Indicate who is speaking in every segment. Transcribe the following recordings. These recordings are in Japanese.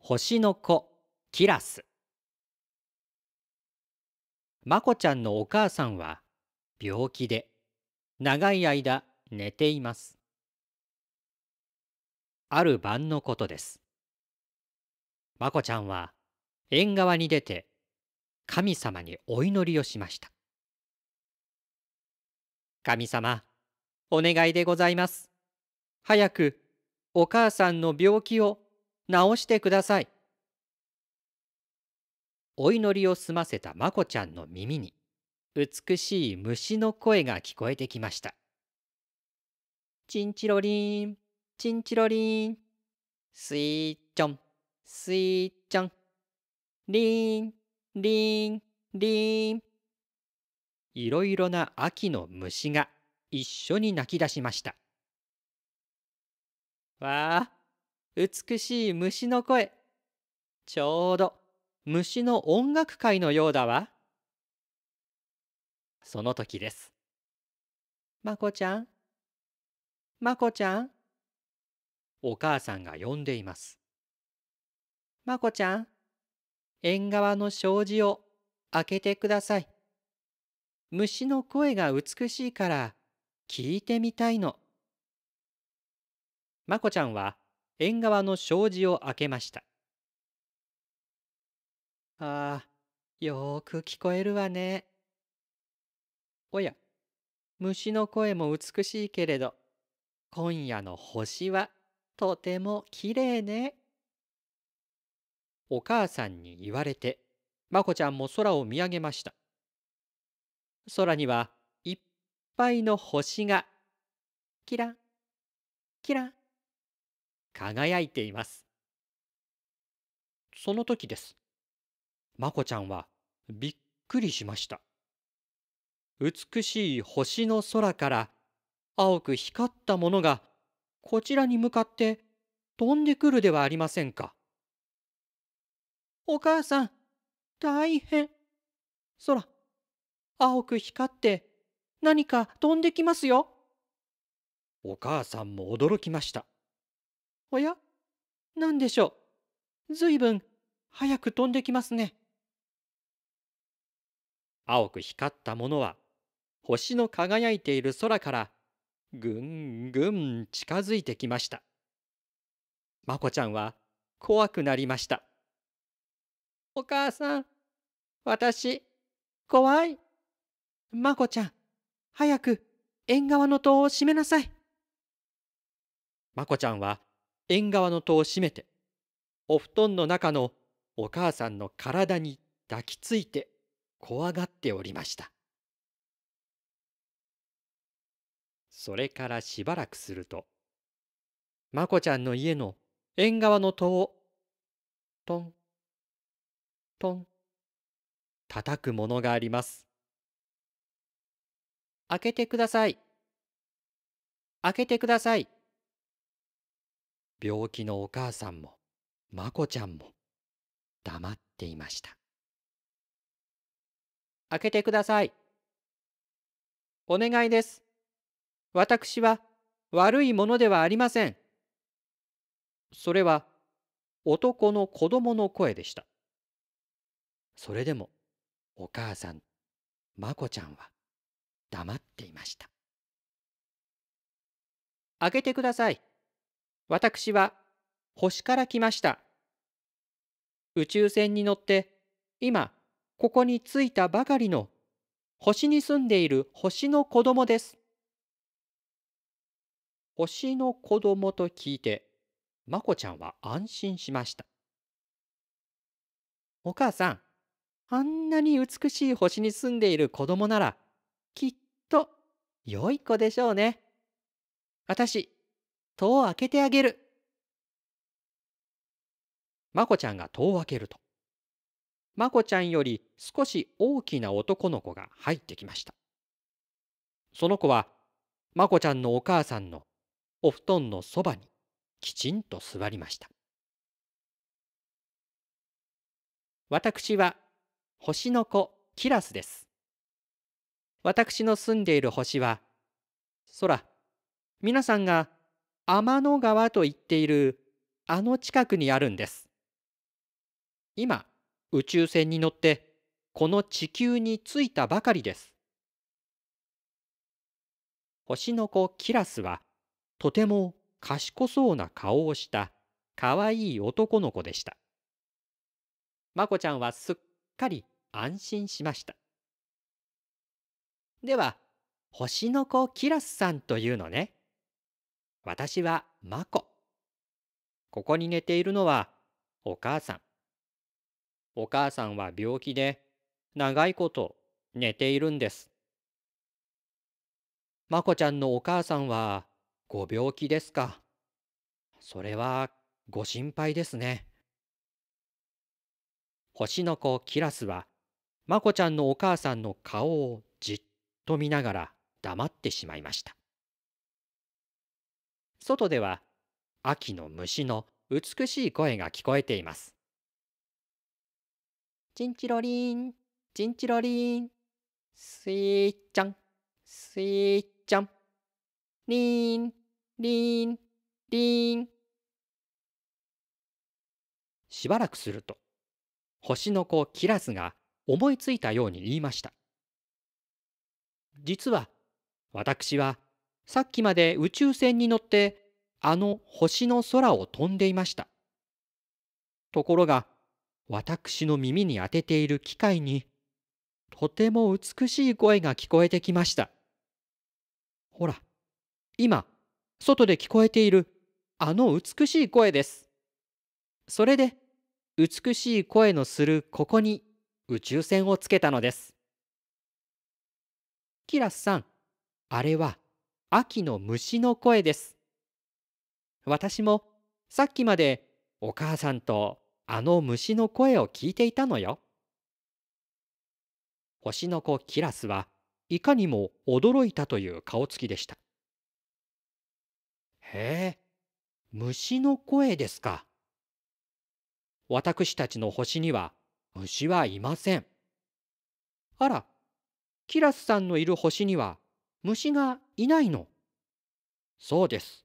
Speaker 1: 星の子キラスまこちゃんのお母さんは病気で長い間寝ていますある晩のことですまこちゃんは縁側に出て神様にお祈りをしました神様お願いでございます早くお母さんの病気を治してくださいお祈りを済ませたまこちゃんの耳に美しい虫の声が聞こえてきましたチンチロリンチンチロリン。スイーちょん、スイーちょん。リン、リン、リン。いろいろな秋の虫が一緒に泣き出しました。わあ、美しい虫の声。ちょうど虫の音楽会のようだわ。その時です。まこちゃん、まこちゃん。お母さんが呼んでいます。まこちゃん、縁側の障子を開けてください。虫の声が美しいから聞いてみたいの。まこちゃんは縁側の障子を開けました。ああ、よーく聞こえるわね。おや、虫の声も美しいけれど、今夜の星はとてもきれいね。お母さんに言われて、まこちゃんも空を見上げました。空にはいっぱいの星が、キラン、キラ輝いています。その時です。まこちゃんはびっくりしました。美しい星の空から青く光ったものがこちらに向かって飛んでくるではありませんか。お母さん、大変。空、青く光って何か飛んできますよ。お母さんも驚きました。おや何でしょう。ずいぶん早く飛んできますね。青く光ったものは星の輝いている空からぐんぐん近づいてきました。まこちゃんは怖くなりました。お母さん、私、怖い。まこちゃん、早く縁側の戸を閉めなさい。まこちゃんは縁側の戸を閉めて、お布団の中のお母さんの体に抱きついて怖がっておりました。それからしばらくすると、まこちゃんの家の縁側の戸を、トン、トン、叩くものがあります。開けてください。開けてください。病気のお母さんも、まこちゃんも、黙っていました。開けてください。お願いです。私は悪いものではありません。それは男の子供の声でした。それでもお母さん、まこちゃんは黙っていました。あげてください。私は星から来ました。宇宙船に乗って今ここに着いたばかりの星に住んでいる星の子供です。星の子供と聞いて、まこちゃんは安心しました。お母さん、あんなに美しい星に住んでいる子供なら、きっと良い子でしょうね。私、戸を開けてあげる。まこちゃんが戸を開けると、まこちゃんより少し大きな男の子が入ってきました。その子は、まこちゃんのお母さんのお布団のそばにきちんと座りました私は星の子キラスです私の住んでいる星は空皆さんが天の川と言っているあの近くにあるんです今宇宙船に乗ってこの地球に着いたばかりです星の子キラスはとても賢そうな顔をしたかわいい男の子でした。まこちゃんはすっかり安心しました。では、星の子キラスさんというのね。私はまこ。ここに寝ているのはお母さん。お母さんは病気で長いこと寝ているんです。まこちゃんのお母さんはご病気ですか。それはご心配ですね。星の子キラスは、まこちゃんのお母さんの顔をじっと見ながら黙ってしまいました。外では、秋の虫の美しい声が聞こえています。チンチロリン、チンチロリン、スイちゃん、スイちゃん。りんりんりんしばらくすると星の子キラスが思いついたように言いました実は私はさっきまで宇宙船に乗ってあの星の空を飛んでいましたところが私の耳に当てている機械にとても美しい声が聞こえてきましたほら今、外で聞こえているあの美しい声です。それで、美しい声のするここに宇宙船をつけたのです。キラスさん、あれは秋の虫の声です。私もさっきまでお母さんとあの虫の声を聞いていたのよ。星の子キラスはいかにも驚いたという顔つきでした。へえ、虫の声ですか。私たちの星には虫はいません。あら、キラスさんのいる星には虫がいないの。そうです。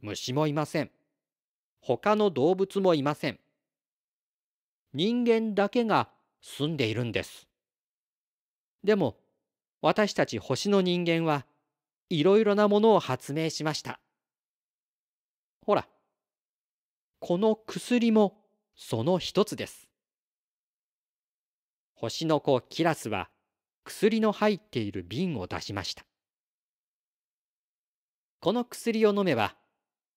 Speaker 1: 虫もいません。他の動物もいません。人間だけが住んでいるんです。でも、私たち星の人間はいろいろなものを発明しました。ほら、この薬もその一つです。星の子キラスは薬の入っている瓶を出しました。この薬を飲めば、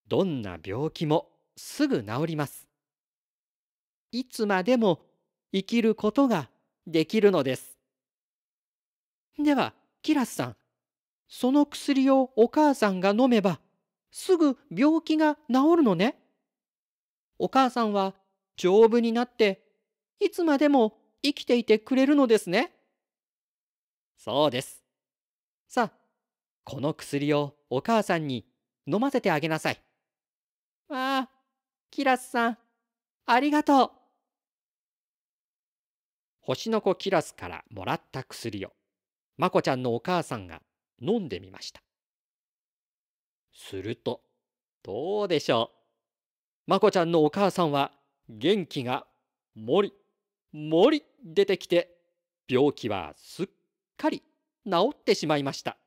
Speaker 1: どんな病気もすぐ治ります。いつまでも生きることができるのです。では、キラスさん、その薬をお母さんが飲めば、すぐ病気が治るのね。お母さんは丈夫になっていつまでも生きていてくれるのですね。そうです。さあ、この薬をお母さんに飲ませてあげなさい。ああ、キラスさん、ありがとう。星の子キラスからもらった薬を、まこちゃんのお母さんが飲んでみました。すると、どうでしょう。まこちゃんのお母さんは、元気が、もり、もり出てきて、病気はすっかり治ってしまいました。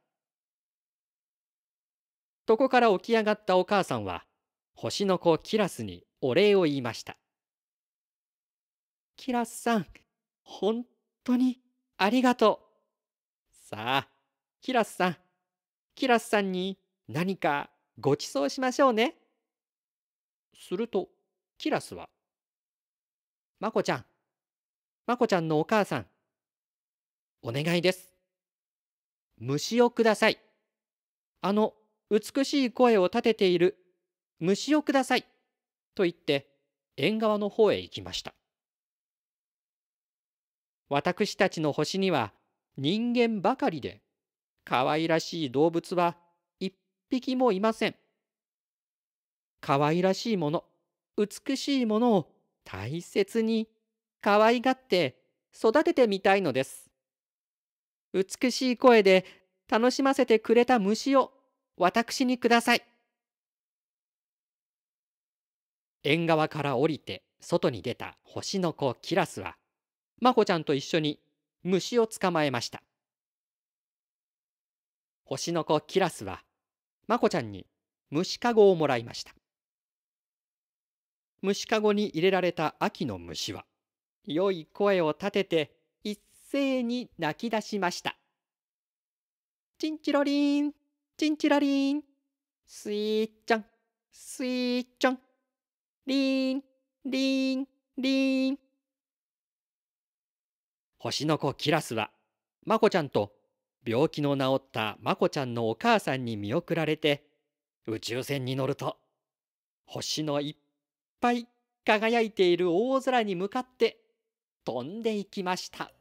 Speaker 1: そこから起き上がったお母さんは、星の子キラスにお礼を言いました。キラスさん、本当にありがとう。さあ、キラスさん、キラスさんに何かごちそうしましょうね。すると、キラスは、まこちゃん、まこちゃんのお母さん、お願いです。虫をください。あの美しい声を立てている虫をください。と言って、縁側の方へ行きました。私たちの星には人間ばかりで、可愛らしい動物は匹もいません。可愛らしいもの、美しいものを大切に可愛がって育ててみたいのです。美しい声で楽しませてくれた虫を私にください。縁側から降りて外に出た星の子キラスは、まこちゃんと一緒に虫を捕まえました。星の子キラスはまこちゃんに虫かごをもらいました虫かごに入れられた秋の虫は良い声を立てて一斉に泣き出しましたチンチロリンチンチロリンスイーちゃんスイーちゃんリンリンリン星の子キラスはまこちゃんと病気の治ったまこちゃんのお母さんに見送られて宇宙船に乗ると星のいっぱい輝いている大空に向かって飛んでいきました。